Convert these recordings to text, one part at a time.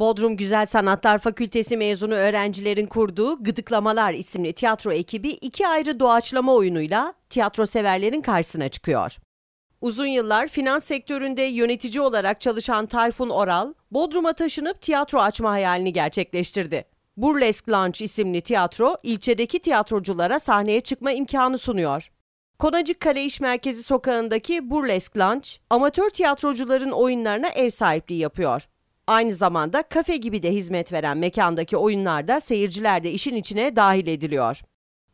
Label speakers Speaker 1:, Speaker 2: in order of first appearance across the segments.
Speaker 1: Bodrum Güzel Sanatlar Fakültesi mezunu öğrencilerin kurduğu Gıdıklamalar isimli tiyatro ekibi iki ayrı doğaçlama oyunuyla tiyatro severlerin karşısına çıkıyor. Uzun yıllar finans sektöründe yönetici olarak çalışan Tayfun Oral, Bodrum'a taşınıp tiyatro açma hayalini gerçekleştirdi. Burlesk Lunch isimli tiyatro, ilçedeki tiyatroculara sahneye çıkma imkanı sunuyor. Konacık Kale İş Merkezi sokağındaki Burlesk Lunch, amatör tiyatrocuların oyunlarına ev sahipliği yapıyor. Aynı zamanda kafe gibi de hizmet veren mekandaki oyunlarda seyirciler de işin içine dahil ediliyor.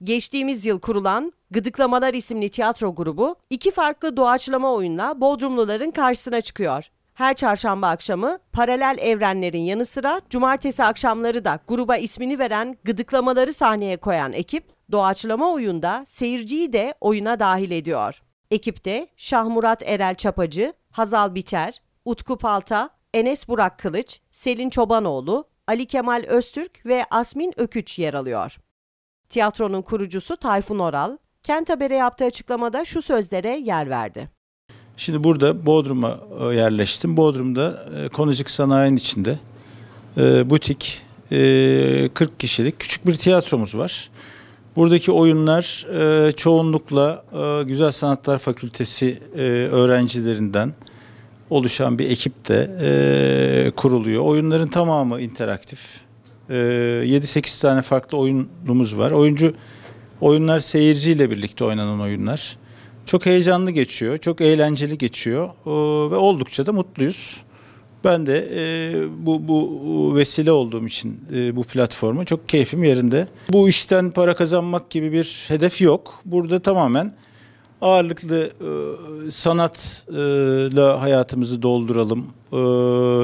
Speaker 1: Geçtiğimiz yıl kurulan Gıdıklamalar isimli tiyatro grubu iki farklı doğaçlama oyunla Bodrumluların karşısına çıkıyor. Her çarşamba akşamı paralel evrenlerin yanı sıra cumartesi akşamları da gruba ismini veren gıdıklamaları sahneye koyan ekip doğaçlama oyunda seyirciyi de oyuna dahil ediyor. Ekipte Şahmurat Erel Çapacı, Hazal Biçer, Utku Palta, Enes Burak Kılıç, Selin Çobanoğlu, Ali Kemal Öztürk ve Asmin Öküç yer alıyor. Tiyatronun kurucusu Tayfun Oral, Kent Haber'e yaptığı açıklamada şu sözlere yer verdi.
Speaker 2: Şimdi burada Bodrum'a e, yerleştim. Bodrum'da e, Konacık Sanayi'nin içinde e, butik 40 kişilik küçük bir tiyatromuz var. Buradaki oyunlar çoğunlukla Güzel Sanatlar Fakültesi öğrencilerinden, oluşan bir ekip de e, kuruluyor. Oyunların tamamı interaktif. E, 7-8 tane farklı oyunumuz var. Oyuncu oyunlar seyirciyle birlikte oynanan oyunlar. Çok heyecanlı geçiyor, çok eğlenceli geçiyor e, ve oldukça da mutluyuz. Ben de e, bu, bu vesile olduğum için e, bu platformu çok keyfim yerinde. Bu işten para kazanmak gibi bir hedef yok. Burada tamamen ağırlıklı e, sanatla hayatımızı dolduralım e,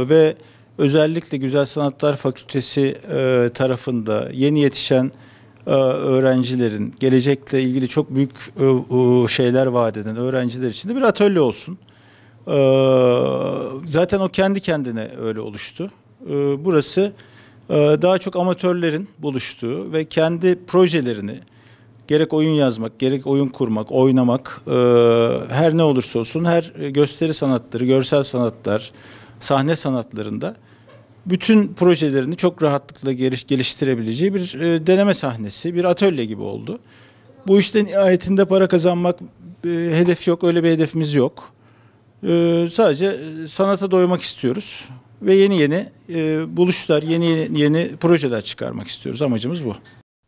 Speaker 2: ve özellikle Güzel Sanatlar Fakültesi e, tarafında yeni yetişen e, öğrencilerin gelecekle ilgili çok büyük e, e, şeyler vaat eden öğrenciler için de bir atölye olsun. E, zaten o kendi kendine öyle oluştu. E, burası e, daha çok amatörlerin buluştuğu ve kendi projelerini gerek oyun yazmak, gerek oyun kurmak, oynamak, e, her ne olursa olsun her gösteri sanatları, görsel sanatlar, sahne sanatlarında bütün projelerini çok rahatlıkla geliş, geliştirebileceği bir e, deneme sahnesi, bir atölye gibi oldu. Bu işten nihayetinde para kazanmak e, hedef yok, öyle bir hedefimiz yok. E, sadece e, sanata doymak istiyoruz ve yeni yeni e, buluşlar, yeni yeni projeler çıkarmak istiyoruz. Amacımız bu.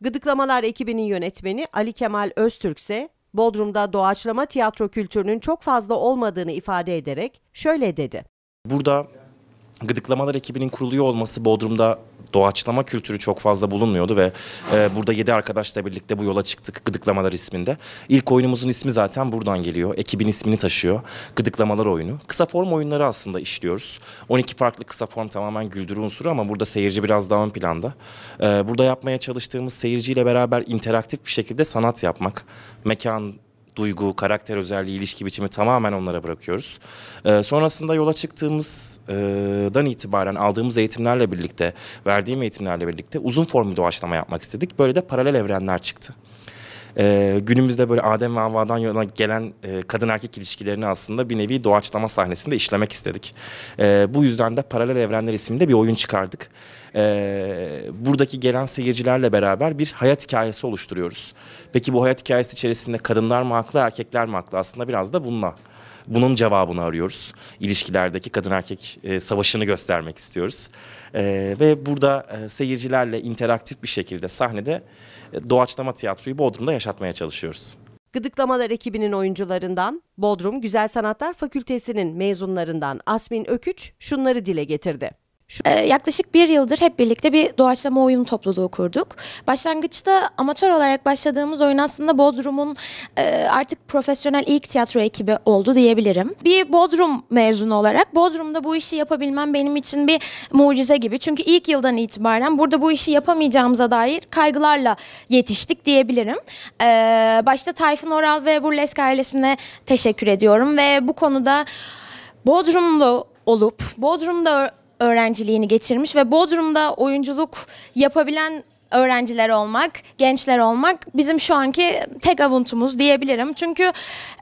Speaker 1: Gıdıklamalar ekibinin yönetmeni Ali Kemal Öztürk ise Bodrum'da doğaçlama tiyatro kültürünün çok fazla olmadığını ifade ederek şöyle dedi.
Speaker 3: Burada gıdıklamalar ekibinin kuruluyor olması Bodrum'da doğaçlama kültürü çok fazla bulunmuyordu ve e, burada yedi arkadaşla birlikte bu yola çıktık Gıdıklamalar isminde. İlk oyunumuzun ismi zaten buradan geliyor. Ekibin ismini taşıyor. Gıdıklamalar oyunu. Kısa form oyunları aslında işliyoruz. 12 farklı kısa form tamamen güldürü unsuru ama burada seyirci biraz daha ön planda. E, burada yapmaya çalıştığımız seyirciyle beraber interaktif bir şekilde sanat yapmak. Mekan duygu, karakter özelliği, ilişki biçimi tamamen onlara bırakıyoruz. E, sonrasında yola çıktığımızdan itibaren aldığımız eğitimlerle birlikte, verdiğim eğitimlerle birlikte uzun formül doğaçlama yapmak istedik. Böyle de paralel evrenler çıktı e, günümüzde böyle Adem ve Havva'dan yana gelen e, kadın erkek ilişkilerini aslında bir nevi doğaçlama sahnesinde işlemek istedik. E, bu yüzden de Paralel Evrenler isminde bir oyun çıkardık. E, buradaki gelen seyircilerle beraber bir hayat hikayesi oluşturuyoruz. Peki bu hayat hikayesi içerisinde kadınlar mı haklı, erkekler mi haklı? Aslında biraz da bununla bunun cevabını arıyoruz. İlişkilerdeki kadın erkek e, savaşını göstermek istiyoruz. E, ve burada e, seyircilerle interaktif bir şekilde sahnede e, doğaçlama tiyatroyu Bodrum'da yaşatmaya çalışıyoruz.
Speaker 1: Gıdıklamalar ekibinin oyuncularından, Bodrum Güzel Sanatlar Fakültesi'nin mezunlarından Asmin Öküç şunları dile getirdi. Şu,
Speaker 4: e, ee, yaklaşık bir yıldır hep birlikte bir doğaçlama oyun topluluğu kurduk. Başlangıçta amatör olarak başladığımız oyun aslında Bodrum'un e, artık profesyonel ilk tiyatro ekibi oldu diyebilirim. Bir Bodrum mezunu olarak Bodrum'da bu işi yapabilmem benim için bir mucize gibi. Çünkü ilk yıldan itibaren burada bu işi yapamayacağımıza dair kaygılarla yetiştik diyebilirim. E, başta Tayfun Oral ve Burlesk ailesine teşekkür ediyorum ve bu konuda Bodrumlu olup Bodrum'da öğrenciliğini geçirmiş ve Bodrum'da oyunculuk yapabilen öğrenciler olmak, gençler olmak bizim şu anki tek avuntumuz diyebilirim. Çünkü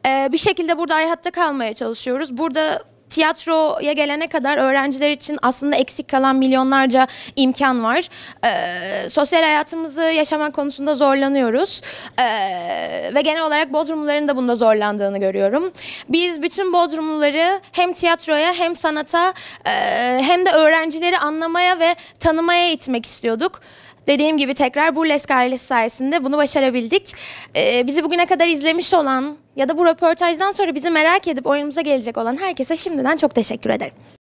Speaker 4: e, bir şekilde burada hayatta kalmaya çalışıyoruz. Burada tiyatroya gelene kadar öğrenciler için aslında eksik kalan milyonlarca imkan var. E, sosyal hayatımızı yaşamak konusunda zorlanıyoruz. E, ve genel olarak Bodrumluların da bunda zorlandığını görüyorum. Biz bütün Bodrumluları hem tiyatroya hem sanata e, hem de öğrencileri anlamaya ve tanımaya eğitmek istiyorduk. Dediğim gibi tekrar Burlesk ailesi sayesinde bunu başarabildik. Ee, bizi bugüne kadar izlemiş olan ya da bu röportajdan sonra bizi merak edip oyunumuza gelecek olan herkese şimdiden çok teşekkür ederim.